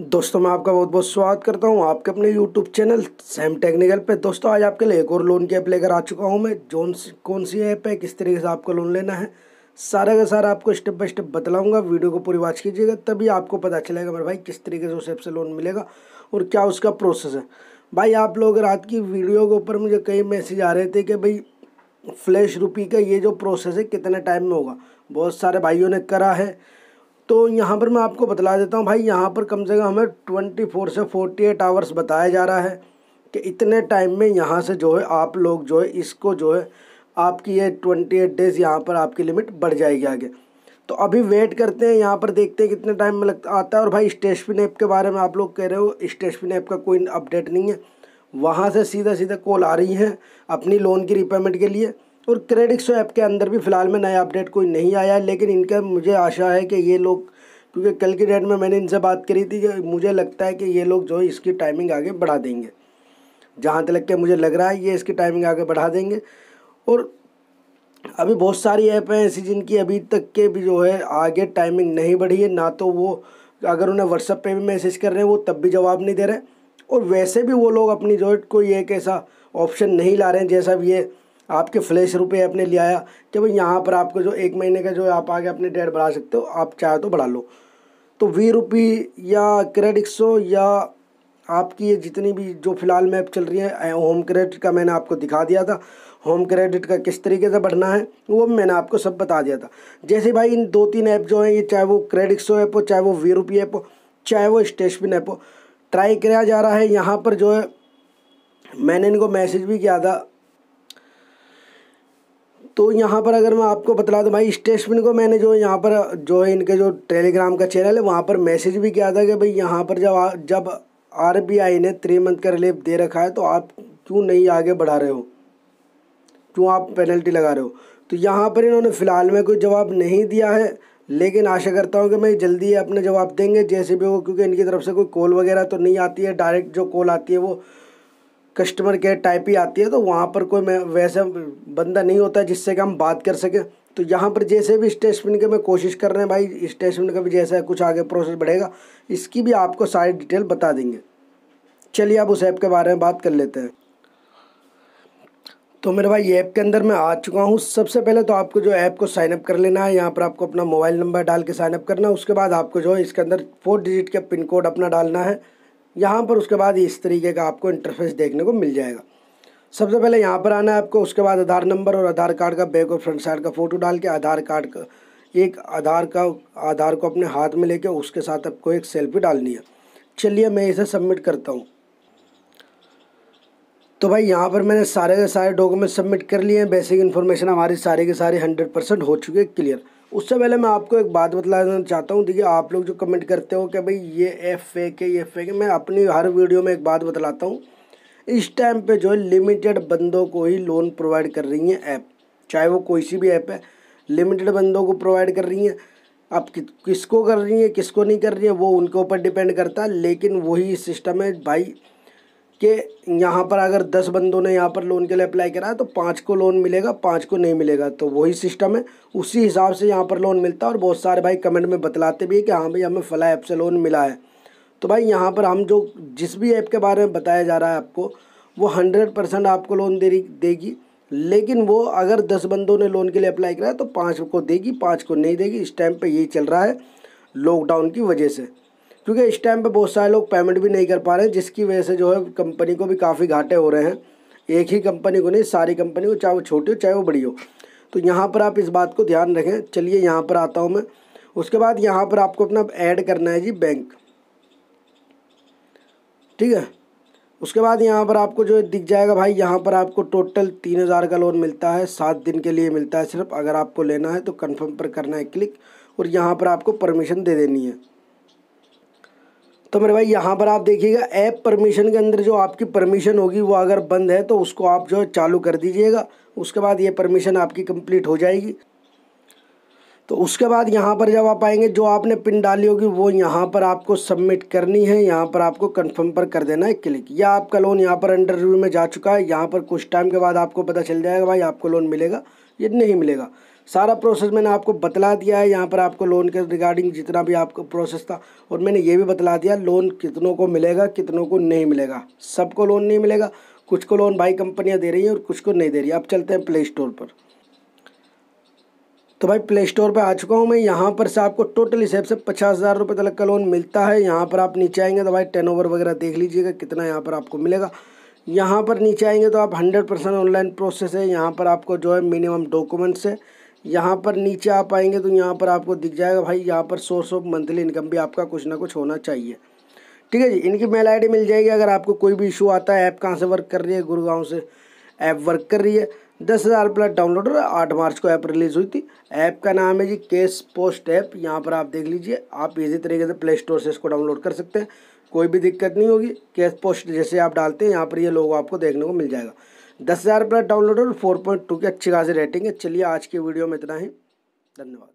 दोस्तों मैं आपका बहुत बहुत स्वागत करता हूं आपके अपने यूट्यूब चैनल सैम टेक्निकल पे दोस्तों आज आपके लिए एक और लोन की ऐप लेकर आ चुका हूं मैं जोन कौन सी ऐप है किस तरीके से आपको लोन लेना है सारा का सारा आपको स्टेप बाय स्टेप बतलाऊंगा वीडियो को पूरी वॉच कीजिएगा तभी आपको पता चलेगा मेरे भाई किस तरीके से उस ऐप से लोन मिलेगा और क्या उसका प्रोसेस है भाई आप लोग रात की वीडियो के ऊपर मुझे कई मैसेज आ रहे थे कि भाई फ्लैश रुपी का ये जो प्रोसेस है कितने टाइम में होगा बहुत सारे भाइयों ने करा है तो यहाँ पर मैं आपको बतला देता हूँ भाई यहाँ पर कम से कम हमें ट्वेंटी फोर से फोर्टी एट आवर्स बताया जा रहा है कि इतने टाइम में यहाँ से जो है आप लोग जो है इसको जो है आपकी ये ट्वेंटी एट डेज़ यहाँ पर आपकी लिमिट बढ़ जाएगी आगे तो अभी वेट करते हैं यहाँ पर देखते हैं कितने टाइम में लगता आता है और भाई स्टेशन ऐप के बारे में आप लोग कह रहे हो स्टेशन ऐप का कोई अपडेट नहीं है वहाँ से सीधा सीधा कॉल आ रही है अपनी लोन की रिपेमेंट के लिए और क्रेडिट सो ऐप के अंदर भी फ़िलहाल में नया अपडेट कोई नहीं आया है लेकिन इनका मुझे आशा है कि ये लोग क्योंकि कल की डेट में मैंने इनसे बात करी थी कि मुझे लगता है कि ये लोग जो है इसकी टाइमिंग आगे बढ़ा देंगे जहाँ तक के मुझे लग रहा है ये इसकी टाइमिंग आगे बढ़ा देंगे और अभी बहुत सारी ऐप हैं ऐसी जिनकी अभी तक के भी जो है आगे टाइमिंग नहीं बढ़ी है ना तो वो अगर उन्हें व्हाट्सअप पे भी मैसेज कर रहे हैं वो तब भी जवाब नहीं दे रहे और वैसे भी वो लोग अपनी जो है कोई एक ऐसा ऑप्शन नहीं ला रहे हैं जैसा ये आपके फ्लैश रुपए आपने ले आया कि भाई यहाँ पर आपको जो एक महीने का जो आप आगे अपने डेट बढ़ा सकते हो आप चाहे तो बढ़ा लो तो वी रुपी या क्रेडिट सो या आपकी ये जितनी भी जो फ़िलहाल मैप चल रही है होम क्रेडिट का मैंने आपको दिखा दिया था होम क्रेडिट का किस तरीके से बढ़ना है वो मैंने आपको सब बता दिया था जैसे भाई इन दो तीन ऐप जो हैं ये चाहे वो क्रेडिट सो ऐप हो चाहे वो वी रुपी ऐप हो चाहे वो स्टेशन ऐप हो ट्राई किया जा रहा है यहाँ पर जो है मैंने इनको मैसेज भी किया था तो यहाँ पर अगर मैं आपको बता दूँ भाई स्टेटमेंट को मैंने जो यहाँ पर जो है इनके जो टेलीग्राम का चैनल है वहाँ पर मैसेज भी किया था कि भाई यहाँ पर जब आ, जब आर ने थ्री मंथ का रिलीफ दे रखा है तो आप क्यों नहीं आगे बढ़ा रहे हो क्यों आप पेनल्टी लगा रहे हो तो यहाँ पर इन्होंने फ़िलहाल में कोई जवाब नहीं दिया है लेकिन आशा करता हूँ कि मैं जल्दी अपने जवाब देंगे जैसे भी हो क्योंकि इनकी तरफ से कोई कॉल वगैरह तो नहीं आती है डायरेक्ट जो कॉल आती है वो कस्टमर केयर टाइप ही आती है तो वहाँ पर कोई मैं वैसा बंदा नहीं होता जिससे कि हम बात कर सकें तो यहाँ पर जैसे भी स्टेटमेंट के मैं कोशिश कर रहे हैं भाई स्टेटमेंट का भी जैसा कुछ आगे प्रोसेस बढ़ेगा इसकी भी आपको सारी डिटेल बता देंगे चलिए आप उस ऐप के बारे में बात कर लेते हैं तो मेरे भाई ऐप के अंदर मैं आ चुका हूँ सबसे पहले तो आपको जो ऐप को साइनअप कर लेना है यहाँ पर आपको अपना मोबाइल नंबर डाल के साइनअप करना है उसके बाद आपको जो है इसके अंदर फोर डिजिट का पिन कोड अपना डालना है यहाँ पर उसके बाद इस तरीके का आपको इंटरफेस देखने को मिल जाएगा सबसे पहले यहाँ पर आना है आपको उसके बाद आधार नंबर और आधार कार्ड का बैक और फ्रंट साइड का फ़ोटो डाल के आधार कार्ड का एक आधार का आधार को अपने हाथ में लेके उसके साथ आपको एक सेल्फी डालनी है चलिए मैं इसे सबमिट करता हूँ तो भाई यहाँ पर मैंने सारे के सारे डॉक्यूमेंट सबमिट कर लिए हैं बेसिक इन्फॉर्मेशन हमारी सारे के सारे हंड्रेड परसेंट हो चुके क्लियर उससे पहले मैं आपको एक बात बतलाना चाहता हूँ देखिए आप लोग जो कमेंट करते हो कि भाई ये एफ ए है ये एफ ए है मैं अपनी हर वीडियो में एक बात बतलाता हूँ इस टाइम पे जो है लिमिटेड बंदों को ही लोन प्रोवाइड कर रही हैं ऐप चाहे वो कोई सी भी ऐप है लिमिटेड बंदों को प्रोवाइड कर रही हैं आप कि, किसको कर रही हैं किसको नहीं कर रही हैं वो उनके ऊपर डिपेंड करता है लेकिन वही सिस्टम है भाई कि यहाँ पर अगर दस बंदों ने यहाँ पर लोन के लिए अप्लाई करा है तो पाँच को लोन मिलेगा पाँच को नहीं मिलेगा तो वही सिस्टम है उसी हिसाब से यहाँ पर लोन मिलता है और बहुत सारे भाई कमेंट में बतलाते भी है कि हाँ भाई हमें फ़ला ऐप से लोन मिला है तो भाई यहाँ पर हम जो जिस भी ऐप के बारे में बताया जा रहा है आपको वो हंड्रेड परसेंट आपको लोन दे देगी लेकिन वो अगर दस बंदों ने लोन के लिए अप्लाई करा है तो पाँच को देगी पाँच को नहीं देगी इस टाइम पर यही चल रहा है लॉकडाउन की वजह से क्योंकि इस टाइम पे बहुत सारे लोग पेमेंट भी नहीं कर पा रहे हैं जिसकी वजह से जो है कंपनी को भी काफ़ी घाटे हो रहे हैं एक ही कंपनी को नहीं सारी कंपनी को चाहे वो छोटी हो चाहे वो बड़ी हो तो यहाँ पर आप इस बात को ध्यान रखें चलिए यहाँ पर आता हूँ मैं उसके बाद यहाँ पर आपको अपना ऐड करना है जी बैंक ठीक है उसके बाद यहाँ पर आपको जो दिख जाएगा भाई यहाँ पर आपको टोटल तीन हज़ार का लोन मिलता है सात दिन के लिए मिलता है सिर्फ अगर आपको लेना है तो कन्फर्म पर करना है क्लिक और यहाँ पर आपको परमिशन दे देनी है तो मेरे भाई यहाँ पर आप देखिएगा ऐप परमिशन के अंदर जो आपकी परमिशन होगी वो अगर बंद है तो उसको आप जो है चालू कर दीजिएगा उसके बाद ये परमिशन आपकी कंप्लीट हो जाएगी तो उसके बाद यहाँ पर जब आप आएंगे जो आपने पिन डाली होगी वो यहाँ पर आपको सबमिट करनी है यहाँ पर आपको कंफर्म पर कर देना है क्लिक या आपका लोन यहाँ पर अंडर रिव्यू में जा चुका है यहाँ पर कुछ टाइम के बाद आपको पता चल जाएगा भाई आपको लोन मिलेगा या नहीं मिलेगा सारा प्रोसेस मैंने आपको बतला दिया है यहाँ पर आपको लोन के रिगार्डिंग जितना भी आपको प्रोसेस था और मैंने ये भी बतला दिया लोन कितनों को मिलेगा कितनों को नहीं मिलेगा सबको लोन नहीं मिलेगा कुछ को लोन भाई कंपनियाँ दे रही हैं और कुछ को नहीं दे रही अब चलते हैं प्ले स्टोर पर तो भाई प्ले स्टोर पर आ चुका हूँ मैं यहाँ पर से आपको टोटल हिसाब से पचास हज़ार रुपये तक का लोन मिलता है यहाँ पर आप नीचे आएंगे तो भाई टेन ओवर वगैरह देख लीजिएगा कितना यहाँ पर आपको मिलेगा यहाँ पर नीचे आएंगे तो आप हंड्रेड परसेंट ऑनलाइन प्रोसेस है यहाँ पर आपको जो है मिनिमम डॉक्यूमेंट्स है यहाँ पर नीचे आप आएंगे तो यहाँ पर आपको दिख जाएगा भाई यहाँ पर सोर्स ऑफ मंथली इनकम भी आपका कुछ ना कुछ होना चाहिए ठीक है जी इनकी मेल आईडी मिल जाएगी अगर आपको कोई भी इशू आता है ऐप कहाँ से वर्क कर रही है गुरुगाँव से ऐप वर्क कर रही है दस हज़ार प्लस डाउनलोड और आठ मार्च को ऐप रिलीज़ हुई थी ऐप का नाम है जी केस पोस्ट ऐप यहाँ पर आप देख लीजिए आप इजी तरीके से प्ले स्टोर से इसको डाउनलोड कर सकते हैं कोई भी दिक्कत नहीं होगी केस पोस्ट जैसे आप डालते हैं यहाँ पर ये यह आपको देखने को मिल जाएगा दस हज़ार प्लस डाउनलोड और फोर पॉइंट टू की अच्छी खासी रेटिंग है चलिए आज की वीडियो में इतना ही धन्यवाद